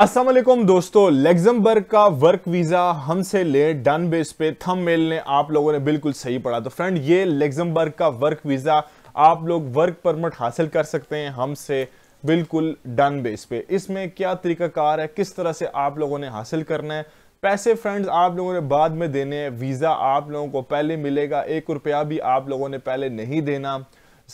असलम दोस्तों लेग्जमबर्ग का work visa हमसे ले डन बेस पे थम मेल ने आप लोगों ने बिल्कुल सही पढ़ा तो फ्रेंड ये लेग्जमबर्ग का वर्क वीज़ा आप लोग वर्क परमिट हासिल कर सकते हैं हमसे बिल्कुल डन बेस पे इसमें क्या तरीकाकार है किस तरह से आप लोगों ने हासिल करना है पैसे फ्रेंड्स आप लोगों ने बाद में देने हैं वीज़ा आप लोगों को पहले मिलेगा एक रुपया भी आप लोगों ने पहले नहीं देना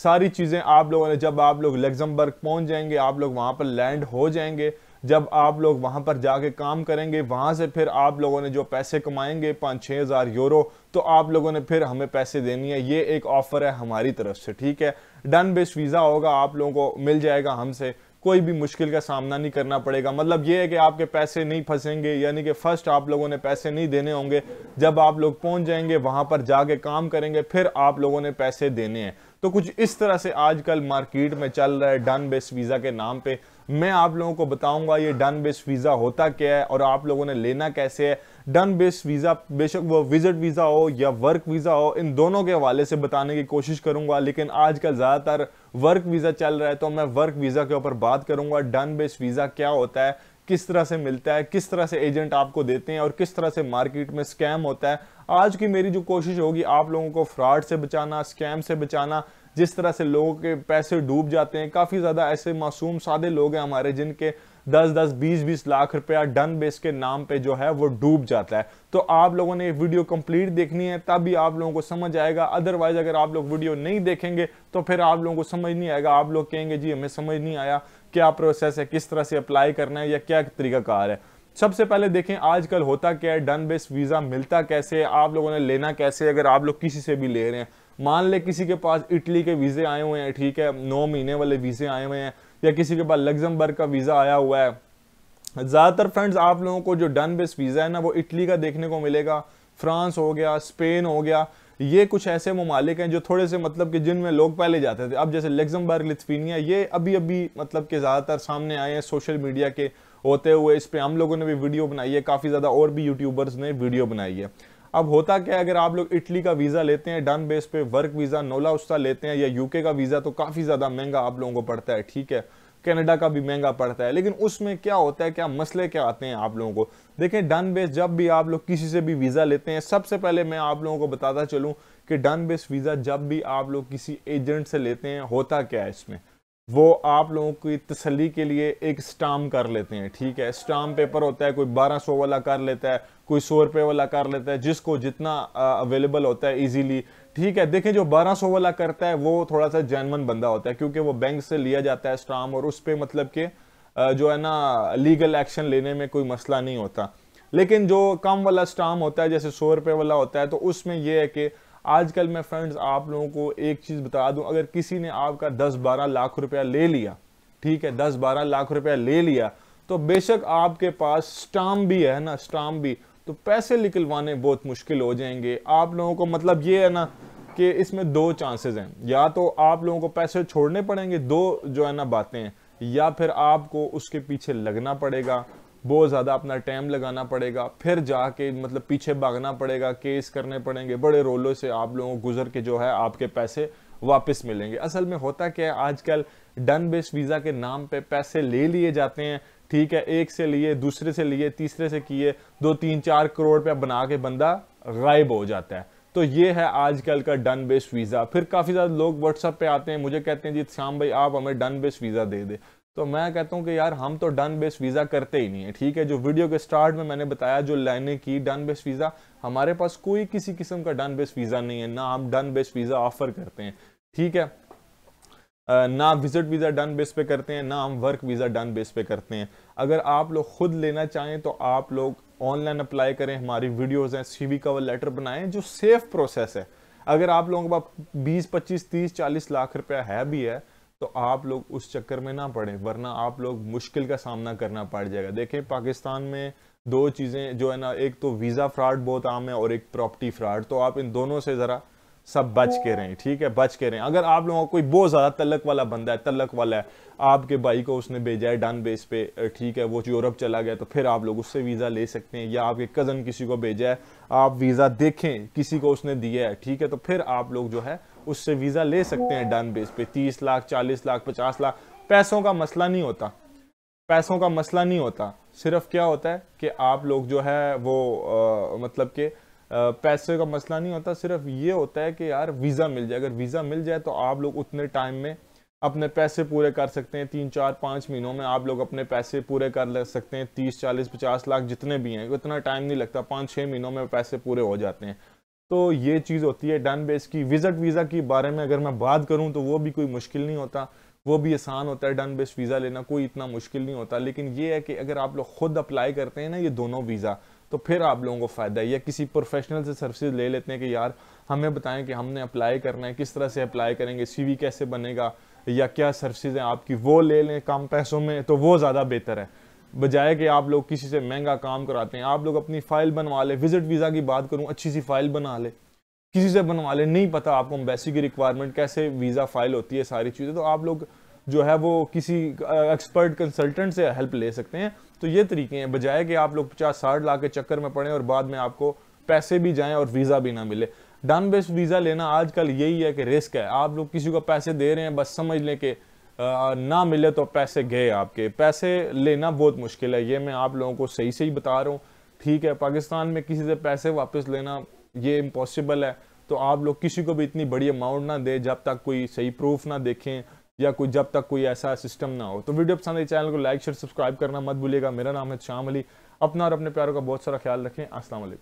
सारी चीज़ें आप लोगों ने जब आप लोग लेग्जमबर्ग पहुँच जाएंगे आप लोग वहाँ पर लैंड हो जाएंगे जब आप लोग वहाँ पर जाके काम करेंगे वहाँ से फिर आप लोगों ने जो पैसे कमाएंगे पाँच छः हज़ार यूरो तो आप लोगों ने फिर हमें पैसे देनी है ये एक ऑफ़र है हमारी तरफ से ठीक है डन बेस्ड वीज़ा होगा आप लोगों को मिल जाएगा हमसे कोई भी मुश्किल का सामना नहीं करना पड़ेगा मतलब ये है कि आपके पैसे नहीं फंसेंगे यानी कि फर्स्ट आप लोगों ने पैसे नहीं देने होंगे जब आप लोग पहुंच जाएंगे वहां पर जाके काम करेंगे फिर आप लोगों ने पैसे देने हैं तो कुछ इस तरह से आजकल मार्केट में चल रहा है डन बेस वीज़ा के नाम पे मैं आप लोगों को बताऊंगा ये डन बेस वीज़ा होता क्या है और आप लोगों ने लेना कैसे है डन बेस वीज़ा बेशक वो विजिट वीज़ा हो या वर्क वीज़ा हो इन दोनों के हवाले से बताने की कोशिश करूंगा लेकिन आजकल ज़्यादातर वर्क वीज़ा चल रहा है तो मैं वर्क वीज़ा के ऊपर बात करूंगा डन बेस वीज़ा क्या होता है किस तरह से मिलता है किस तरह से एजेंट आपको देते हैं और किस तरह से मार्केट में स्कैम होता है आज की मेरी जो कोशिश होगी आप लोगों को फ्रॉड से बचाना स्कैम से बचाना जिस तरह से लोगों के पैसे डूब जाते हैं काफ़ी ज़्यादा ऐसे मासूम सादे लोग हैं हमारे जिनके दस दस बीस बीस लाख रुपया डन बेस के नाम पे जो है वो डूब जाता है तो आप लोगों ने वीडियो कंप्लीट देखनी है तभी आप लोगों को समझ आएगा अदरवाइज अगर आप लोग वीडियो नहीं देखेंगे तो फिर आप लोगों को समझ नहीं आएगा आप लोग कहेंगे जी हमें समझ नहीं आया क्या प्रोसेस है किस तरह से अप्लाई करना है या क्या तरीकाकार है सबसे पहले देखें आजकल होता क्या है डन बेस वीज़ा मिलता कैसे आप लोगों ने लेना कैसे अगर आप लोग किसी से भी ले रहे हैं मान ले किसी के पास इटली के वीज़े आए हुए हैं ठीक है नौ महीने वाले वीज़े आए हुए हैं या किसी के पास लग्जमबर्ग का वीज़ा आया हुआ है ज़्यादातर फ्रेंड्स आप लोगों को जो डन बेस वीज़ा है ना वो इटली का देखने को मिलेगा फ्रांस हो गया स्पेन हो गया ये कुछ ऐसे ममालिक हैं जो थोड़े से मतलब कि जिनमें लोग पहले जाते थे अब जैसे लेग्जमबर्ग लिथवीनिया ये अभी अभी मतलब के ज़्यादातर सामने आए हैं सोशल मीडिया के होते हुए इस पर हम लोगों ने भी वीडियो बनाई है काफ़ी ज़्यादा और भी यूट्यूबर्स ने वीडियो बनाई है अब होता क्या है अगर आप लोग इटली का वीज़ा लेते हैं डन बेस पे वर्क वीज़ा नोला उसका लेते हैं या यूके का वीज़ा तो काफ़ी ज़्यादा महंगा आप लोगों को पड़ता है ठीक है कनाडा का भी महंगा पड़ता है लेकिन उसमें क्या होता है क्या मसले क्या आते हैं आप लोगों को देखें डन बेस जब भी आप लोग किसी से भी वीज़ा लेते हैं सबसे पहले मैं आप लोगों को बताता चलूं कि डन बेस वीज़ा जब भी आप लोग किसी एजेंट से लेते हैं होता क्या है इसमें वो आप लोगों की तसली के लिए एक स्टाम कर लेते हैं ठीक है स्टाम पेपर होता है कोई 1200 वाला कर लेता है कोई सौ रुपए वाला कर लेता है जिसको जितना अवेलेबल होता है इजीली ठीक है देखें जो 1200 वाला करता है वो थोड़ा सा जैनवन बंदा होता है क्योंकि वो बैंक से लिया जाता है स्टाम और उस पर मतलब के जो है ना लीगल एक्शन लेने में कोई मसला नहीं होता लेकिन जो कम वाला स्टाम होता है जैसे सौ रुपए वाला होता है तो उसमें यह है कि आजकल मैं फ्रेंड्स आप लोगों को एक चीज़ बता दूं अगर किसी ने आपका दस बारह लाख रुपया ले लिया ठीक है दस बारह लाख रुपया ले लिया तो बेशक आपके पास स्टाम भी है ना स्टाम भी तो पैसे निकलवाने बहुत मुश्किल हो जाएंगे आप लोगों को मतलब ये है ना कि इसमें दो चांसेस हैं या तो आप लोगों को पैसे छोड़ने पड़ेंगे दो जो है ना बातें हैं या फिर आपको उसके पीछे लगना पड़ेगा बहुत ज़्यादा अपना टाइम लगाना पड़ेगा फिर जाके मतलब पीछे भागना पड़ेगा केस करने पड़ेंगे बड़े रोलों से आप लोगों को गुजर के जो है आपके पैसे वापस मिलेंगे असल में होता क्या है आजकल डन बेस वीज़ा के नाम पे पैसे ले लिए जाते हैं ठीक है एक से लिए दूसरे से लिए तीसरे से किए दो तीन चार करोड़ रुपया बना के बंदा गायब हो जाता है तो ये है आजकल का डन बेस वीज़ा फिर काफ़ी ज़्यादा लोग व्हाट्सएप पे आते हैं मुझे कहते हैं जी श्याम भाई आप हमें डन बेस वीज़ा दे दे तो मैं कहता हूँ कि यार हम तो डन बेस वीज़ा करते ही नहीं है ठीक है जो वीडियो के स्टार्ट में मैंने बताया जो लाइने की डन बेस वीज़ा हमारे पास कोई किसी किस्म का डन बेस वीज़ा नहीं है ना हम डन बेस वीज़ा ऑफर करते हैं ठीक है ना विजिट वीज़ा डन बेस पे करते हैं ना हम वर्क वीज़ा डन बेस पे करते हैं अगर आप लोग ख़ुद लेना चाहें तो आप लोग ऑनलाइन अप्लाई करें हमारी वीडियोस हैं सीवी कवर लेटर बनाएं जो सेफ प्रोसेस है अगर आप लोगों के पास बीस पच्चीस तीस चालीस लाख रुपया है भी है तो आप लोग उस चक्कर में ना पड़े वरना आप लोग मुश्किल का सामना करना पड़ जाएगा देखें पाकिस्तान में दो चीज़ें जो है ना एक तो वीज़ा फ्रॉड बहुत आम है और एक प्रॉपर्टी फ्रॉड तो आप इन दोनों से ज़रा सब बच के रहें ठीक है बच के रहें अगर आप लोगों को कोई बहुत ज़्यादा तलक वाला बंदा है तलक वाला है आपके भाई को उसने भेजा है डन बेस पे ठीक है वो यूरोप चला गया तो फिर आप लोग उससे वीज़ा ले सकते हैं या आपके कज़न किसी को भेजा है आप वीज़ा देखें किसी को उसने दिया है ठीक है तो फिर आप लोग जो है उससे वीज़ा ले सकते हैं डन बेस पे तीस लाख चालीस लाख पचास लाख पैसों का मसला नहीं होता पैसों का मसला नहीं होता सिर्फ क्या होता है कि आप लोग जो है वो आ, मतलब के पैसे का मसला नहीं होता सिर्फ ये होता है कि यार वीज़ा मिल जाए अगर वीज़ा मिल जाए तो आप लोग उतने टाइम में अपने पैसे पूरे कर सकते हैं तीन चार पाँच महीनों में आप लोग अपने पैसे पूरे कर ले सकते हैं तीस चालीस पचास लाख जितने भी हैं उतना टाइम नहीं लगता पाँच छः महीनों में पैसे पूरे हो जाते हैं तो ये चीज़ होती है डन बेस की विज़िट वीज़ा के बारे में अगर मैं बात करूँ तो वो भी कोई मुश्किल नहीं होता वो भी आसान होता है डन बेस वीज़ा लेना कोई इतना मुश्किल नहीं होता लेकिन ये है कि अगर आप लोग खुद अप्लाई करते हैं ना ये दोनों वीज़ा तो फिर आप लोगों को फ़ायदा है या किसी प्रोफेशनल से सर्विसेज ले लेते हैं कि यार हमें बताएं कि हमने अप्लाई करना है किस तरह से अप्लाई करेंगे सी कैसे बनेगा या क्या सर्विसेज हैं आपकी वो ले लें कम पैसों में तो वो ज़्यादा बेहतर है बजाय कि आप लोग किसी से महंगा काम कराते हैं आप लोग अपनी फ़ाइल बनवा लें विजिट वीज़ा की बात करूँ अच्छी सी फ़ाइल बना लें किसी से बनवा लें नहीं पता आपको एम्बेसी की रिक्वायरमेंट कैसे वीज़ा फ़ाइल होती है सारी चीज़ें तो आप लोग जो है वो किसी एक्सपर्ट कंसल्टेंट से हेल्प ले सकते हैं तो ये तरीके हैं बजाय कि आप लोग पचास साठ लाख के चक्कर में पड़े और बाद में आपको पैसे भी जाएं और वीज़ा भी ना मिले डन बेस्ड वीज़ा लेना आजकल यही है कि रिस्क है आप लोग किसी को पैसे दे रहे हैं बस समझ लें कि ना मिले तो पैसे गए आपके पैसे लेना बहुत मुश्किल है ये मैं आप लोगों को सही से ही बता रहा हूँ ठीक है पाकिस्तान में किसी से पैसे वापस लेना ये इम्पॉसिबल है तो आप लोग किसी को भी इतनी बड़ी अमाउंट ना दें जब तक कोई सही प्रूफ ना देखें या कोई जब तक कोई ऐसा सिस्टम ना हो तो वीडियो पसंद आई चैनल को लाइक शेयर सब्सक्राइब करना मत भूलिएगा मेरा नाम है शाम अली अपना और अपने प्यारों का बहुत सारा ख्याल रखें असलम